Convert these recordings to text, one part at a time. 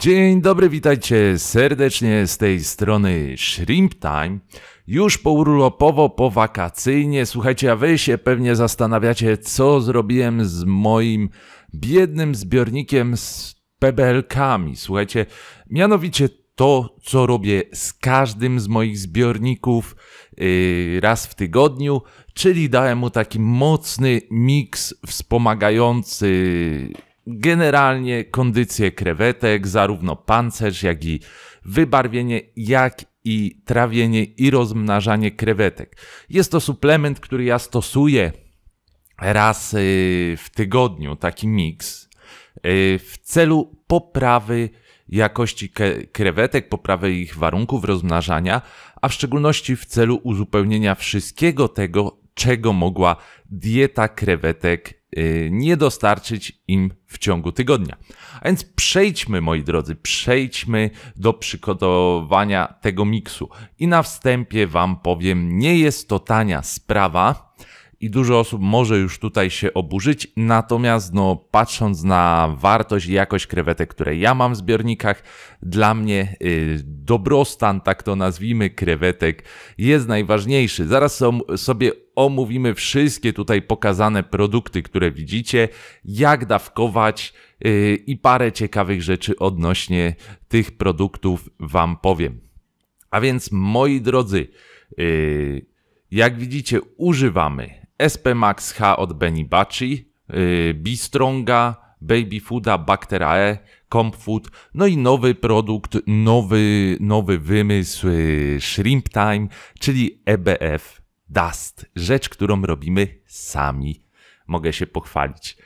Dzień dobry, witajcie serdecznie z tej strony Shrimp Time. Już po urlopowo, po wakacyjnie. Słuchajcie, a wy się pewnie zastanawiacie, co zrobiłem z moim biednym zbiornikiem z PBL-kami. Słuchajcie, mianowicie to, co robię z każdym z moich zbiorników yy, raz w tygodniu, czyli dałem mu taki mocny miks wspomagający generalnie kondycję krewetek, zarówno pancerz, jak i wybarwienie, jak i trawienie i rozmnażanie krewetek. Jest to suplement, który ja stosuję raz y, w tygodniu, taki miks, y, w celu poprawy jakości krewetek, poprawy ich warunków rozmnażania, a w szczególności w celu uzupełnienia wszystkiego tego, czego mogła dieta krewetek Y, nie dostarczyć im w ciągu tygodnia. A więc przejdźmy, moi drodzy, przejdźmy do przygotowania tego miksu. I na wstępie Wam powiem, nie jest to tania sprawa. I dużo osób może już tutaj się oburzyć, natomiast no, patrząc na wartość i jakość krewetek, które ja mam w zbiornikach, dla mnie y, dobrostan, tak to nazwijmy, krewetek jest najważniejszy. Zaraz so, sobie omówimy wszystkie tutaj pokazane produkty, które widzicie, jak dawkować y, i parę ciekawych rzeczy odnośnie tych produktów Wam powiem. A więc moi drodzy, y, jak widzicie używamy SP Max H od Benibachi, yy, Bistronga, Baby Fooda, Bacterae, Comfood, no i nowy produkt, nowy, nowy wymysł y, Shrimp Time, czyli EBF Dust, rzecz, którą robimy sami. Mogę się pochwalić.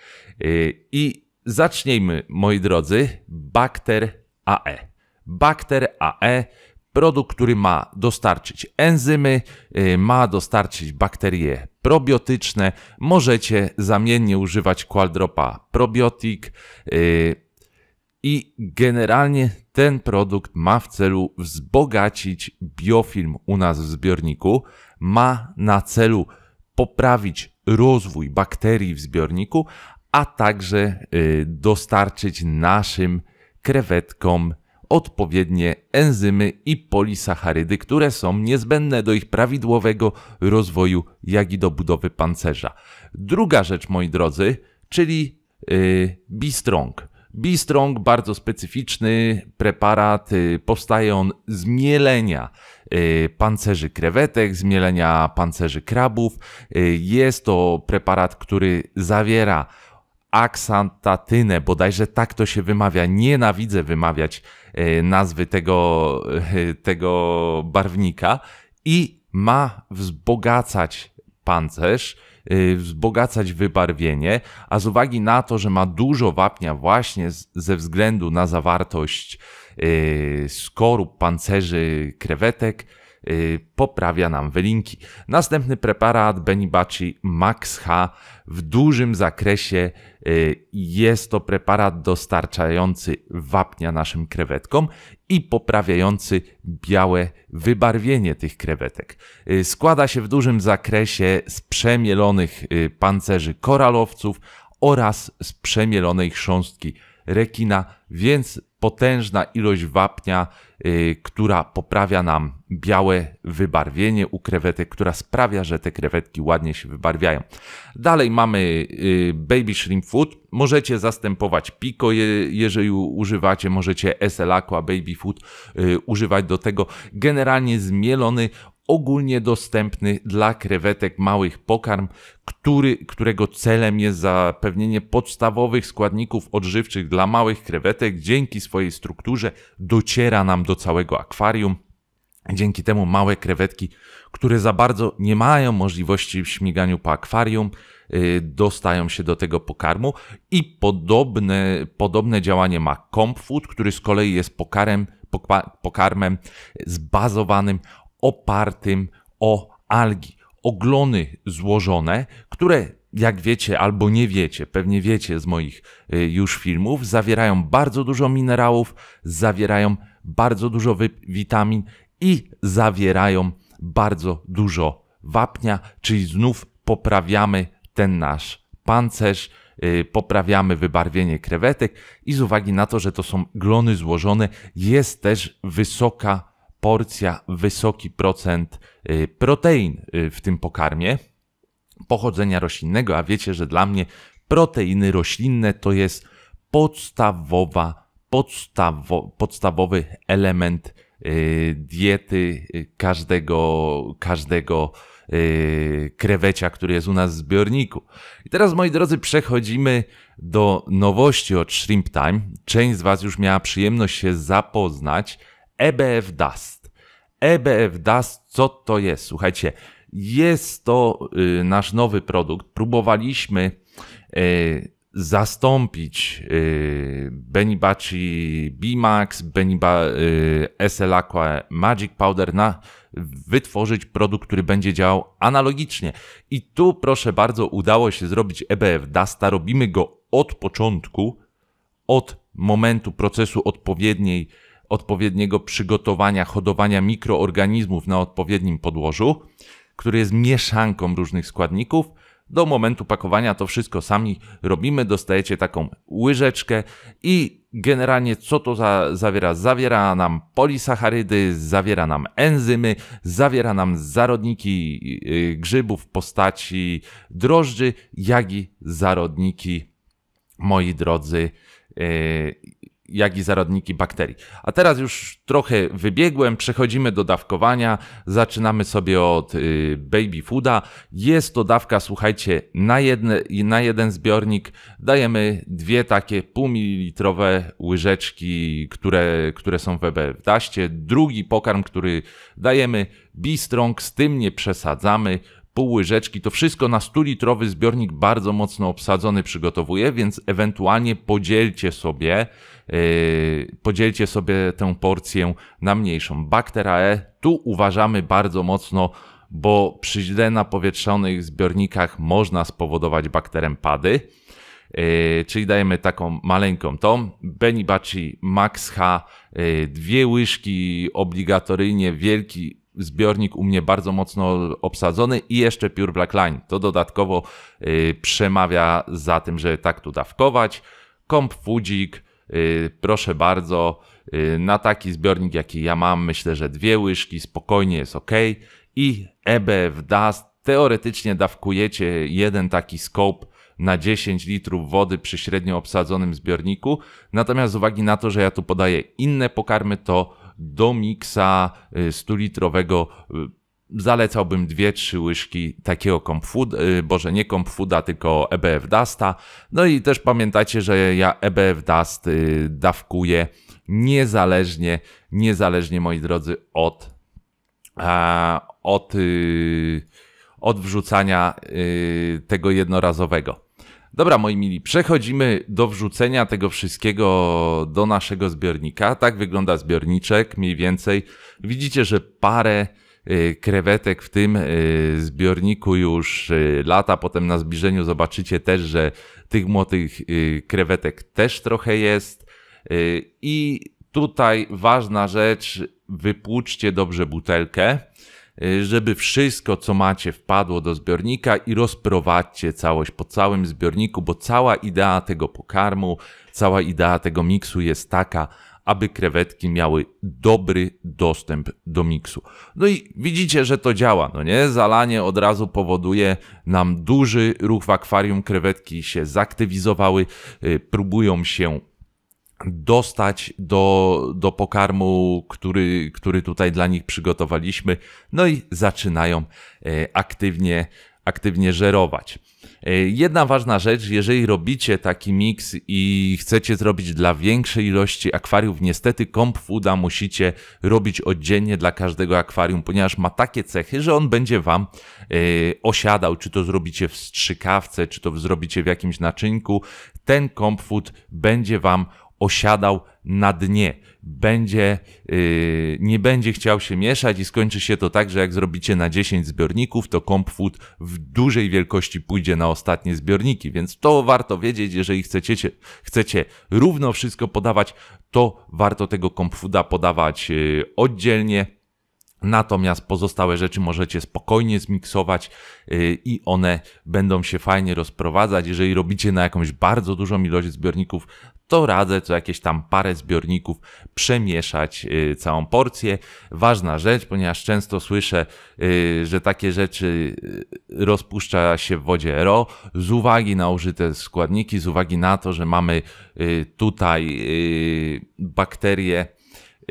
Y, I zacznijmy, moi drodzy, Bakter AE. Bakter AE, produkt, który ma dostarczyć enzymy, y, ma dostarczyć bakterie probiotyczne. Możecie zamiennie używać Qualdropa probiotik. Y, I generalnie ten produkt ma w celu wzbogacić biofilm u nas w zbiorniku, ma na celu poprawić rozwój bakterii w zbiorniku, a także y, dostarczyć naszym krewetkom odpowiednie enzymy i polisacharydy, które są niezbędne do ich prawidłowego rozwoju, jak i do budowy pancerza. Druga rzecz, moi drodzy, czyli yy, Bistrong. Bistrong, bardzo specyficzny preparat, y, powstaje on z mielenia y, pancerzy krewetek, z mielenia pancerzy krabów. Y, jest to preparat, który zawiera aksantatynę, bodajże tak to się wymawia. Nienawidzę wymawiać nazwy tego, tego barwnika i ma wzbogacać pancerz Y, wzbogacać wybarwienie, a z uwagi na to, że ma dużo wapnia właśnie ze względu na zawartość y, skorup, pancerzy, krewetek, Y, poprawia nam wylinki. Następny preparat Benibachi Max H w dużym zakresie y, jest to preparat dostarczający wapnia naszym krewetkom i poprawiający białe wybarwienie tych krewetek. Y, składa się w dużym zakresie z przemielonych pancerzy koralowców oraz z przemielonej chrząstki rekina, więc potężna ilość wapnia, y, która poprawia nam białe wybarwienie u krewetek, która sprawia, że te krewetki ładnie się wybarwiają. Dalej mamy y, baby shrimp food. Możecie zastępować pico, jeżeli używacie, możecie SL Aqua Baby Food y, używać do tego. Generalnie zmielony ogólnie dostępny dla krewetek małych pokarm, który, którego celem jest zapewnienie podstawowych składników odżywczych dla małych krewetek. Dzięki swojej strukturze dociera nam do całego akwarium. Dzięki temu małe krewetki, które za bardzo nie mają możliwości w śmiganiu po akwarium, y, dostają się do tego pokarmu i podobne, podobne działanie ma Comfort, który z kolei jest pokarem, pokarmem zbazowanym opartym o algi, oglony złożone, które jak wiecie albo nie wiecie, pewnie wiecie z moich y, już filmów, zawierają bardzo dużo minerałów, zawierają bardzo dużo witamin i zawierają bardzo dużo wapnia, czyli znów poprawiamy ten nasz pancerz, y, poprawiamy wybarwienie krewetek i z uwagi na to, że to są glony złożone, jest też wysoka porcja, wysoki procent y, protein y, w tym pokarmie pochodzenia roślinnego, a wiecie, że dla mnie proteiny roślinne to jest podstawowa, podstawo, podstawowy element y, diety każdego, każdego krewecia, który jest u nas w zbiorniku. I teraz, moi drodzy, przechodzimy do nowości od Shrimp Time. Część z Was już miała przyjemność się zapoznać EBF Dust. EBF Dust, co to jest? Słuchajcie, jest to y, nasz nowy produkt. Próbowaliśmy y, zastąpić y, Benibachi B-Max, Beniba y, SL Aqua Magic Powder na wytworzyć produkt, który będzie działał analogicznie. I tu proszę bardzo udało się zrobić EBF Dusta. Robimy go od początku, od momentu procesu odpowiedniej odpowiedniego przygotowania, hodowania mikroorganizmów na odpowiednim podłożu, który jest mieszanką różnych składników. Do momentu pakowania to wszystko sami robimy, dostajecie taką łyżeczkę i generalnie co to za, zawiera? Zawiera nam polisacharydy, zawiera nam enzymy, zawiera nam zarodniki y, y, grzybów w postaci drożdży, jak i zarodniki, moi drodzy, y, jak i zarodniki bakterii. A teraz już trochę wybiegłem, przechodzimy do dawkowania. Zaczynamy sobie od y, baby fooda. Jest to dawka, słuchajcie, na, jedne, na jeden zbiornik dajemy dwie takie półmililitrowe łyżeczki, które, które są w w daście. Drugi pokarm, który dajemy, Bistrong, z tym nie przesadzamy pół łyżeczki. To wszystko na 100-litrowy zbiornik bardzo mocno obsadzony przygotowuję, więc ewentualnie podzielcie sobie, yy, podzielcie sobie tę porcję na mniejszą. Bakterae tu uważamy bardzo mocno, bo przy źle napowietrzonych zbiornikach można spowodować bakterem Yy, czyli dajemy taką maleńką tą. Benibachi Max H, yy, dwie łyżki obligatoryjnie wielki zbiornik u mnie bardzo mocno obsadzony i jeszcze Pure Black Line. To dodatkowo y, przemawia za tym, że tak tu dawkować. Komp Fudzik, y, proszę bardzo, y, na taki zbiornik jaki ja mam, myślę, że dwie łyżki spokojnie jest ok. I EBF Dust, teoretycznie dawkujecie jeden taki scope na 10 litrów wody przy średnio obsadzonym zbiorniku. Natomiast z uwagi na to, że ja tu podaję inne pokarmy, to do miksa 100-litrowego y, y, zalecałbym 2-3 łyżki takiego komfud, y, boże nie komfuda, tylko EBF Dusta. No i też pamiętajcie, że ja EBF Dust dawkuję niezależnie, niezależnie moi drodzy od, od, od wrzucania tego jednorazowego. Dobra, moi mili, przechodzimy do wrzucenia tego wszystkiego do naszego zbiornika. Tak wygląda zbiorniczek mniej więcej. Widzicie, że parę y, krewetek w tym y, zbiorniku już y, lata. Potem na zbliżeniu zobaczycie też, że tych młodych krewetek też trochę jest. I tutaj ważna rzecz, wypłuczcie dobrze butelkę. Y, żeby wszystko, co macie, wpadło do zbiornika i rozprowadźcie całość po całym zbiorniku, bo cała idea tego pokarmu, cała idea tego miksu jest taka, aby krewetki miały dobry dostęp do miksu. No i widzicie, że to działa, no nie? Zalanie od razu powoduje nam duży ruch w akwarium, krewetki się zaktywizowały, y, próbują się dostać do, do pokarmu, który, który tutaj dla nich przygotowaliśmy, no i zaczynają e, aktywnie, aktywnie żerować. E, jedna ważna rzecz, jeżeli robicie taki miks i chcecie zrobić dla większej ilości akwariów, niestety comp fooda musicie robić oddzielnie dla każdego akwarium, ponieważ ma takie cechy, że on będzie Wam e, osiadał, czy to zrobicie w strzykawce, czy to zrobicie w jakimś naczynku, ten comp food będzie Wam osiadał na dnie. Będzie, yy, nie będzie chciał się mieszać i skończy się to tak, że jak zrobicie na 10 zbiorników, to CompFood w dużej wielkości pójdzie na ostatnie zbiorniki, więc to warto wiedzieć, jeżeli chcecie, chcecie równo wszystko podawać, to warto tego kompfuda podawać yy, oddzielnie Natomiast pozostałe rzeczy możecie spokojnie zmiksować y, i one będą się fajnie rozprowadzać. Jeżeli robicie na jakąś bardzo dużą ilość zbiorników, to radzę co jakieś tam parę zbiorników przemieszać y, całą porcję. Ważna rzecz, ponieważ często słyszę, y, że takie rzeczy rozpuszcza się w wodzie RO z uwagi na użyte składniki, z uwagi na to, że mamy tutaj bakterie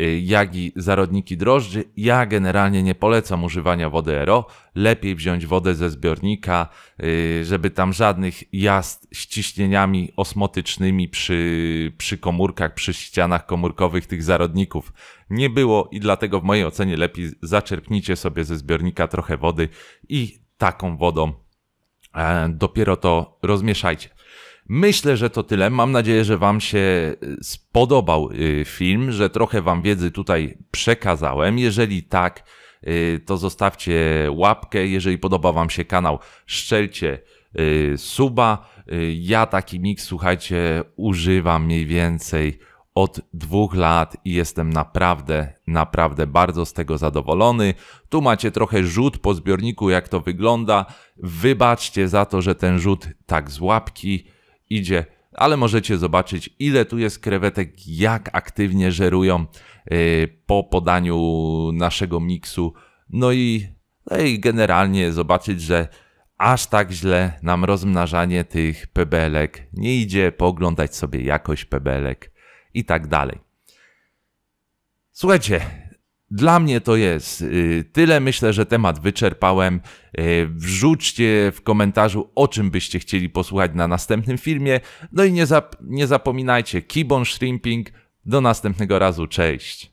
Y, jagi zarodniki drożdży. Ja generalnie nie polecam używania wody RO. Lepiej wziąć wodę ze zbiornika, y, żeby tam żadnych jazd z ciśnieniami osmotycznymi przy, przy komórkach, przy ścianach komórkowych tych zarodników nie było i dlatego w mojej ocenie lepiej zaczerpnijcie sobie ze zbiornika trochę wody i taką wodą e, dopiero to rozmieszajcie. Myślę, że to tyle. Mam nadzieję, że Wam się y, spodobał y, film, że trochę Wam wiedzy tutaj przekazałem. Jeżeli tak, y, to zostawcie łapkę. Jeżeli podoba Wam się kanał, szczelcie suba. Ja taki mix, słuchajcie, używam mniej więcej od dwóch lat i jestem naprawdę, naprawdę bardzo z tego zadowolony. Tu macie trochę rzut po zbiorniku, jak to wygląda. Wybaczcie za to, że ten rzut tak z łapki idzie, ale możecie zobaczyć, ile tu jest krewetek, jak aktywnie żerują e, po podaniu naszego miksu. No i, no i generalnie zobaczyć, że aż tak źle nam rozmnażanie tych pebelek nie idzie, pooglądać sobie jakość pebelek i tak dalej. Słuchajcie, dla mnie to jest y, tyle. Myślę, że temat wyczerpałem. Y, wrzućcie w komentarzu, o czym byście chcieli posłuchać na następnym filmie. No i nie, zap nie zapominajcie, keep on shrimping. Do następnego razu, cześć.